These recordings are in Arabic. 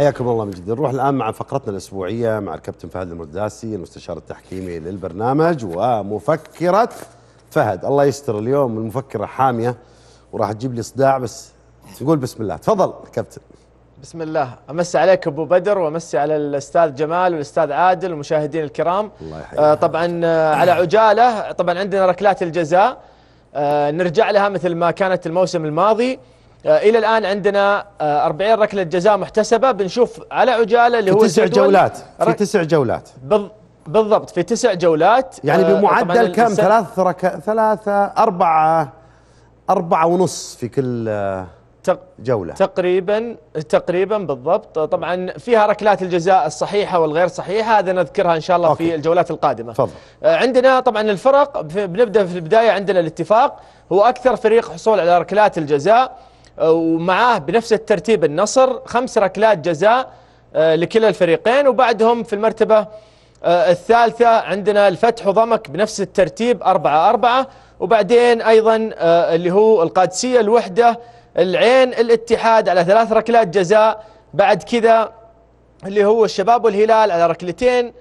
حياكم الله من جديد نروح الآن مع فقرتنا الأسبوعية مع الكابتن فهد المرداسي المستشار التحكيمي للبرنامج ومفكرة فهد الله يستر اليوم المفكرة حامية وراح تجيب لي صداع بس تقول بسم الله تفضل كابتن بسم الله امسي عليك ابو بدر وامسي على الاستاذ جمال والاستاذ عادل والمشاهدين الكرام الله يحييك آه طبعا آه، على عجاله طبعا عندنا ركلات الجزاء آه نرجع لها مثل ما كانت الموسم الماضي آه، الى الان عندنا 40 آه، ركله جزاء محتسبه بنشوف على عجاله اللي هو تسع جولات في تسع جولات بالضبط في تسع جولات يعني آه، بمعدل كم ثلاث رك... ثلاثة أربعة أربعة ونص في كل جولة تقريبا تقريبا بالضبط طبعا فيها ركلات الجزاء الصحيحة والغير صحيحة هذا نذكرها إن شاء الله أوكي. في الجولات القادمة فضل. عندنا طبعا الفرق بنبدأ في البداية عندنا الاتفاق هو أكثر فريق حصول على ركلات الجزاء ومعاه بنفس الترتيب النصر خمس ركلات جزاء آه، لكلا الفريقين وبعدهم في المرتبة آه، الثالثة عندنا الفتح وضمك بنفس الترتيب أربعة أربعة وبعدين أيضا آه، اللي هو القادسية الوحدة العين الاتحاد على ثلاث ركلات جزاء بعد كذا اللي هو الشباب والهلال على ركلتين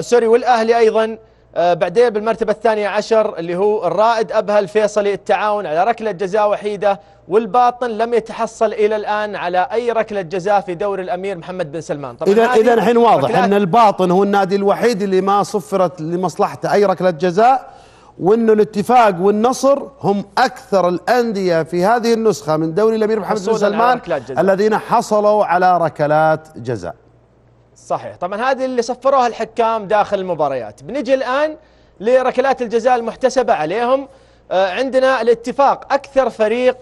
سوري والأهلي أيضا آه، بعدين بالمرتبة الثانية عشر اللي هو الرائد أبها الفيصلي التعاون على ركلة جزاء وحيدة والباطن لم يتحصل إلى الآن على أي ركلة جزاء في دوري الأمير محمد بن سلمان طبعا إذا إذا الحين واضح أن الباطن هو النادي الوحيد اللي ما صفرت لمصلحته أي ركلة جزاء وأنه الاتفاق والنصر هم أكثر الأندية في هذه النسخة من دوري الأمير محمد بن سلمان الذين حصلوا على ركلات جزاء صحيح طبعا هذه اللي صفروها الحكام داخل المباريات بنجي الآن لركلات الجزاء المحتسبة عليهم آه، عندنا الاتفاق أكثر فريق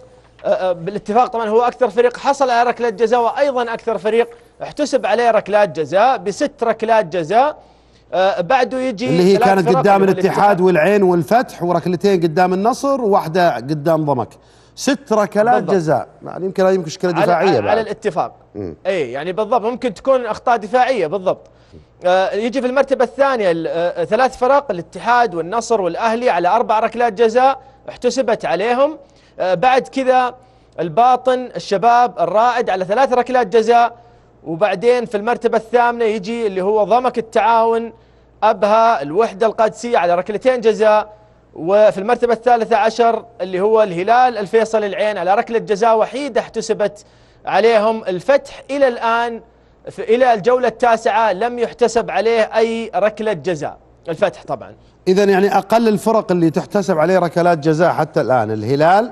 آه، آه، بالاتفاق طبعا هو أكثر فريق حصل على ركلة جزاء وأيضا أكثر فريق احتسب عليه ركلات جزاء بست ركلات جزاء بعده يجي اللي هي كانت قدام الاتحاد والعين والفتح وركلتين قدام النصر وواحدة قدام ضمك ست ركلات بالضبط. جزاء يعني يمكن هذه يمكن مشكله دفاعيه على, بعد. على الاتفاق اي يعني بالضبط ممكن تكون اخطاء دفاعيه بالضبط آه يجي في المرتبه الثانيه آه ثلاث فرق الاتحاد والنصر والاهلي على اربع ركلات جزاء احتسبت عليهم آه بعد كذا الباطن الشباب الرائد على ثلاث ركلات جزاء وبعدين في المرتبه الثامنه يجي اللي هو ضمك التعاون ابها الوحده القادسيه على ركلتين جزاء وفي المرتبة الثالثة عشر اللي هو الهلال الفيصل العين على ركلة جزاء وحيدة احتسبت عليهم الفتح إلى الآن إلى الجولة التاسعة لم يحتسب عليه أي ركلة جزاء الفتح طبعا إذا يعني أقل الفرق اللي تحتسب عليه ركلات جزاء حتى الآن الهلال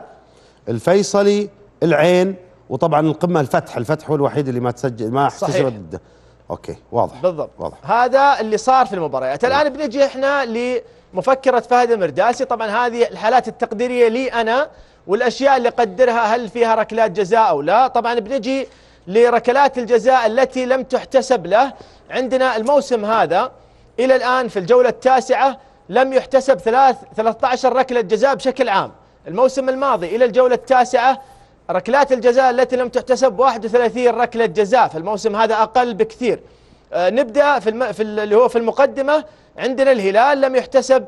الفيصلي العين وطبعا القمة الفتح الفتح هو الوحيد اللي ما تسجل ما احتسبت اوكي واضح بالضبط واضح هذا اللي صار في المباريات الان بنجي احنا ل مفكرة فهد المرداسي طبعا هذه الحالات التقديرية لي أنا والأشياء اللي قدرها هل فيها ركلات جزاء أو لا طبعا بنجي لركلات الجزاء التي لم تحتسب له عندنا الموسم هذا إلى الآن في الجولة التاسعة لم يحتسب ثلاث 13 ركلة جزاء بشكل عام الموسم الماضي إلى الجولة التاسعة ركلات الجزاء التي لم تحتسب 31 ركلة جزاء فالموسم هذا أقل بكثير آه، نبدأ في, الم... في اللي هو في المقدمة عندنا الهلال لم يحتسب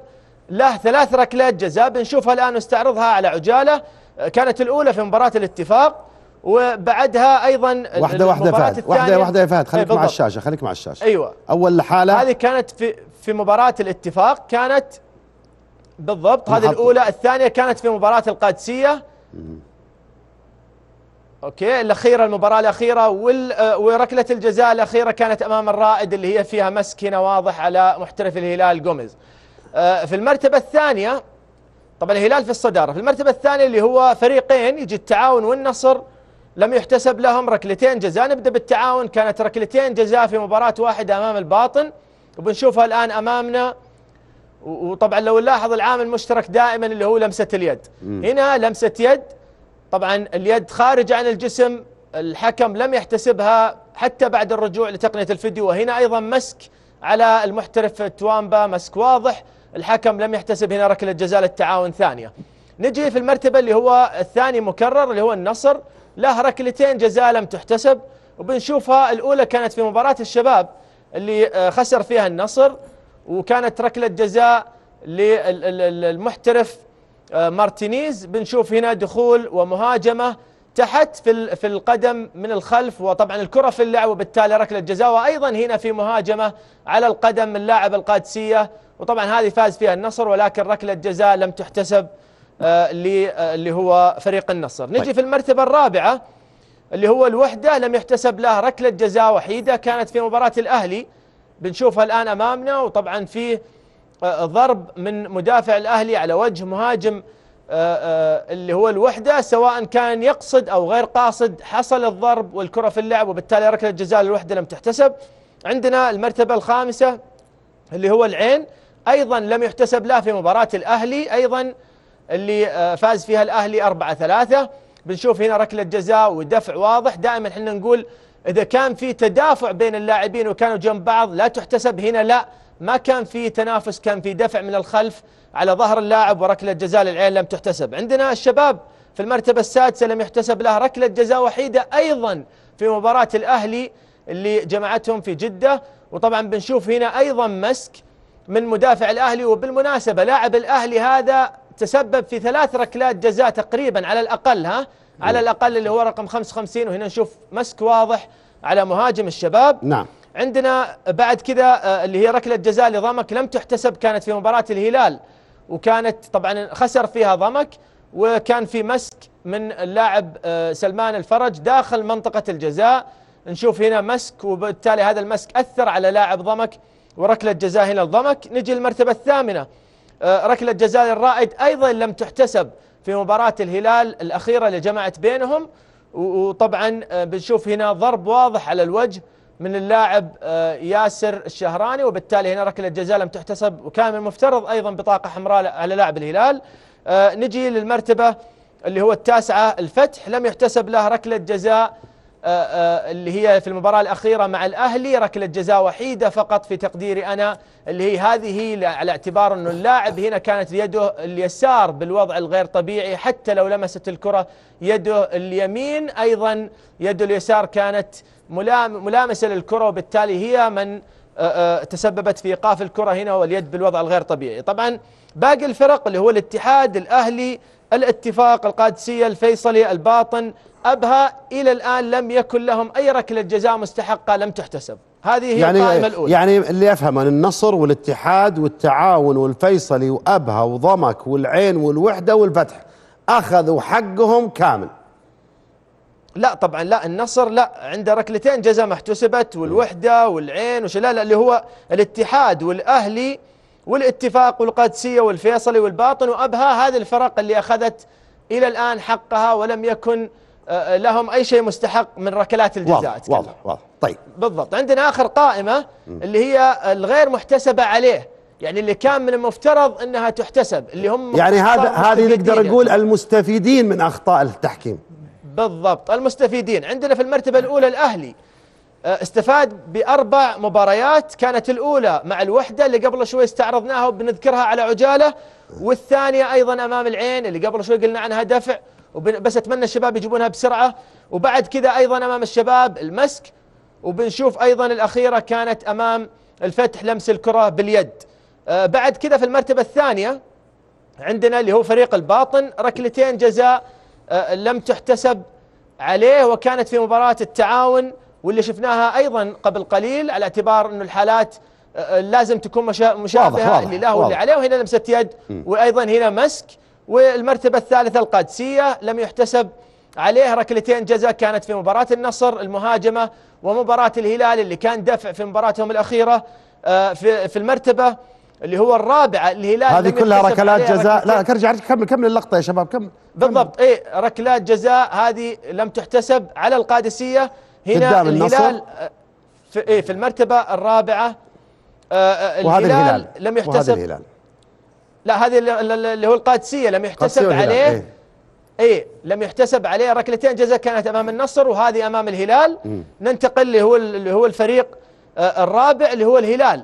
له ثلاث ركلات جزاء بنشوفها الآن نستعرضها على عجالة آه، كانت الأولى في مباراة الاتفاق وبعدها ايضا واحده واحده فهد واحده واحده يا فهد خليك إيه، مع الشاشه خليك مع الشاشه ايوه اول حاله هذه كانت في في مباراه الاتفاق كانت بالضبط هذه الاولى الثانيه كانت في مباراه القادسيه اوكي الاخيره المباراه الاخيره آه، وركله الجزاء الاخيره كانت امام الرائد اللي هي فيها مسك هنا واضح على محترف الهلال جوميز آه، في المرتبه الثانيه طبعا الهلال في الصداره في المرتبه الثانيه اللي هو فريقين يجي التعاون والنصر لم يحتسب لهم ركلتين جزاء نبدا بالتعاون كانت ركلتين جزاء في مباراه واحده امام الباطن وبنشوفها الان امامنا وطبعا لو نلاحظ العامل المشترك دائما اللي هو لمسه اليد م. هنا لمسه يد طبعا اليد خارجة عن الجسم الحكم لم يحتسبها حتى بعد الرجوع لتقنية الفيديو وهنا أيضا مسك على المحترف توامبا مسك واضح الحكم لم يحتسب هنا ركلة جزاء للتعاون ثانية نجي في المرتبة اللي هو الثاني مكرر اللي هو النصر له ركلتين جزاء لم تحتسب وبنشوفها الأولى كانت في مباراة الشباب اللي آه، خسر فيها النصر وكانت ركلة جزاء للمحترف آه، مارتينيز بنشوف هنا دخول ومهاجمة تحت في في القدم من الخلف وطبعا الكرة في اللعب وبالتالي ركلة جزاء وأيضا هنا في مهاجمة على القدم من لاعب القادسية وطبعا هذه فاز فيها النصر ولكن ركلة جزاء لم تحتسب آه، آه، اللي هو فريق النصر نجي طيب. في المرتبة الرابعة اللي هو الوحدة لم يحتسب لها ركلة جزاء وحيدة كانت في مباراة الأهلي بنشوفها الآن أمامنا وطبعا في آه، آه، ضرب من مدافع الأهلي على وجه مهاجم آه، اللي هو الوحدة سواء كان يقصد أو غير قاصد حصل الضرب والكرة في اللعب وبالتالي ركلة جزاء للوحدة لم تحتسب عندنا المرتبة الخامسة اللي هو العين أيضا لم يحتسب لها في مباراة الأهلي أيضا اللي فاز فيها الأهلي 4 3 بنشوف هنا ركلة جزاء ودفع واضح دائما احنا نقول إذا كان في تدافع بين اللاعبين وكانوا جنب بعض لا تحتسب هنا لا ما كان في تنافس كان في دفع من الخلف على ظهر اللاعب وركلة جزاء للعين لم تحتسب عندنا الشباب في المرتبة السادسة لم يحتسب له ركلة جزاء وحيدة أيضا في مباراة الأهلي اللي جمعتهم في جدة وطبعا بنشوف هنا أيضا مسك من مدافع الأهلي وبالمناسبة لاعب الأهلي هذا تسبب في ثلاث ركلات جزاء تقريبا على الأقل ها على نعم. الأقل اللي هو رقم 55 وهنا نشوف مسك واضح على مهاجم الشباب نعم عندنا بعد كذا آه، اللي هي ركله جزاء لضمك لم تحتسب كانت في مباراه الهلال وكانت طبعا خسر فيها ضمك وكان في مسك من اللاعب آه، سلمان الفرج داخل منطقه الجزاء نشوف هنا مسك وبالتالي هذا المسك اثر على لاعب ضمك وركله جزاء هنا لضمك نجي المرتبه الثامنه آه، ركله جزاء للرائد ايضا لم تحتسب في مباراه الهلال الاخيره اللي جمعت بينهم وطبعا بنشوف هنا ضرب واضح على الوجه من اللاعب آه، ياسر الشهراني وبالتالي هنا ركله جزاء لم تحتسب وكان من المفترض ايضا بطاقه حمراء على لاعب الهلال آه، نجي للمرتبه اللي هو التاسعه الفتح لم يحتسب له ركله جزاء آه، آه، اللي هي في المباراة الأخيرة مع الأهلي ركلة جزاء وحيدة فقط في تقديري أنا اللي هي هذه على اعتبار أنه اللاعب هنا كانت يده اليسار بالوضع الغير طبيعي حتى لو لمست الكرة يده اليمين أيضا يده اليسار كانت ملامسة للكرة وبالتالي هي من آه، تسببت في إيقاف الكرة هنا واليد بالوضع الغير طبيعي طبعا باقي الفرق اللي هو الاتحاد الأهلي الاتفاق القادسية الفيصلي الباطن أبها إلى الآن لم يكن لهم أي ركلة جزاء مستحقة لم تحتسب هذه هي يعني القائمة الأولى يعني اللي أفهم أن النصر والاتحاد والتعاون والفيصلي وأبها وضمك والعين والوحدة والفتح أخذوا حقهم كامل لا طبعا لا النصر لا عنده ركلتين جزاء ما احتسبت والوحده والعين وش لا لا اللي هو الاتحاد والاهلي والاتفاق والقادسية والفيصلي والباطن وأبها هذه الفرق اللي أخذت إلى الآن حقها ولم يكن آه، آه، لهم أي شيء مستحق من ركلات الجزاء واضح واضح, واضح طيب بالضبط عندنا آخر قائمة اللي هي الغير محتسبة عليه يعني اللي كان من المفترض انها تحتسب اللي هم يعني هذا هذه نقدر يعني. نقول المستفيدين من اخطاء التحكيم بالضبط المستفيدين عندنا في المرتبه الاولى الاهلي آه، استفاد بأربع مباريات كانت الأولى مع الوحدة اللي قبل شوي استعرضناها وبنذكرها على عجالة والثانية أيضا أمام العين اللي قبل شوي قلنا عنها دفع بس أتمنى الشباب يجيبونها بسرعة وبعد كذا أيضا أمام الشباب المسك وبنشوف أيضا الأخيرة كانت أمام الفتح لمس الكرة باليد آه، بعد كذا في المرتبة الثانية عندنا اللي هو فريق الباطن ركلتين جزاء آه، لم تحتسب عليه وكانت في مباراة التعاون واللي شفناها ايضا قبل قليل على اعتبار انه الحالات آه، آه، لازم تكون مشابهه واضح واضح اللي له واللي عليه وهنا لمسه يد وايضا هنا مسك والمرتبه الثالثه القادسيه لم يحتسب عليه ركلتين جزاء كانت في مباراه النصر المهاجمه ومباراه الهلال اللي كان دفع في مباراتهم الاخيره آه، في في المرتبه اللي هو الرابعه الهلال هذه كلها ركلات جزاء لا ارجع كمل كمل اللقطه يا شباب كمل بالضبط اي ركلات جزاء هذه لم تحتسب على القادسيه هنا الهلال في, إيه، في المرتبة الرابعة الهلال آه، وهذا الهلال لم يحتسب وهذا الهلال لا هذه اللي هو القادسية لم يحتسب عليه ايه, ايه لم يحتسب عليه ركلتين جزاء كانت امام النصر وهذه امام الهلال ننتقل اللي هو اللي هو الفريق آه، الرابع اللي هو الهلال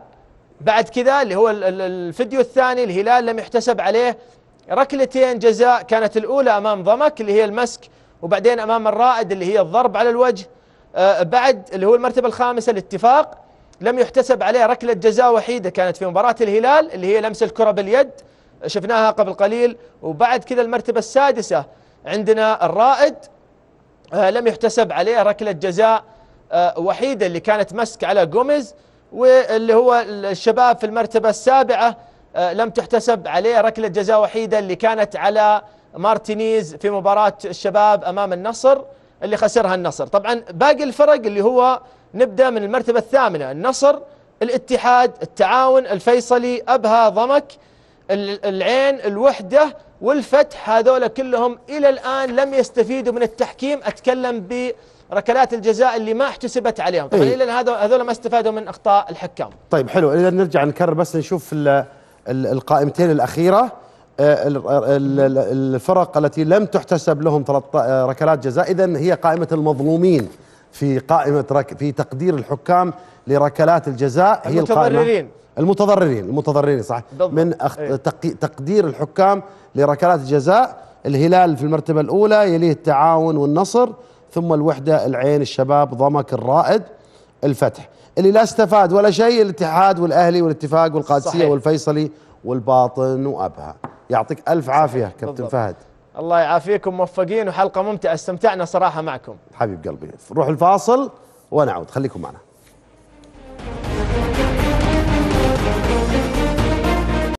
بعد كذا اللي هو الفيديو الثاني الهلال لم يحتسب عليه ركلتين جزاء كانت الاولى امام ضمك اللي هي المسك وبعدين امام الرائد اللي هي الضرب على الوجه آه، بعد اللي هو المرتبة الخامسة الاتفاق لم يحتسب عليه ركلة جزاء وحيدة كانت في مباراة الهلال اللي هي لمس الكرة باليد شفناها قبل قليل وبعد كذا المرتبة السادسة عندنا الرائد آه، لم يحتسب عليه ركلة جزاء آه، وحيدة اللي كانت مسك على جوميز واللي هو الشباب في المرتبة السابعة لم تحتسب عليه ركلة جزاء وحيدة اللي كانت على مارتينيز في مباراة الشباب أمام النصر اللي خسرها النصر طبعا باقي الفرق اللي هو نبدأ من المرتبة الثامنة النصر الاتحاد التعاون الفيصلي أبها ضمك العين الوحدة والفتح هذول كلهم إلى الآن لم يستفيدوا من التحكيم أتكلم ب ركلات الجزاء اللي ما احتسبت عليهم طيب إيه؟ الى هذا هذول ما استفادوا من اخطاء الحكام طيب حلو اذا نرجع نكرر بس نشوف القائمتين الاخيره آه، الفرق التي لم تحتسب لهم آه، ركلات جزاء إذا هي قائمة المظلومين في قائمة رك في تقدير الحكام لركلات الجزاء هي القائمة المتضررين المتضررين صح بالضبط. من إيه. تقدير الحكام لركلات الجزاء الهلال في المرتبة الأولى يليه التعاون والنصر ثم الوحدة العين الشباب ضمك الرائد الفتح اللي لا استفاد ولا شيء الاتحاد والأهلي والاتفاق والقادسية صحيح. والفيصلي والباطن وأبها يعطيك ألف عافية كابتن بالضبط. فهد الله يعافيكم موفقين وحلقة ممتعة استمتعنا صراحة معكم حبيب قلبي نروح الفاصل ونعود خليكم معنا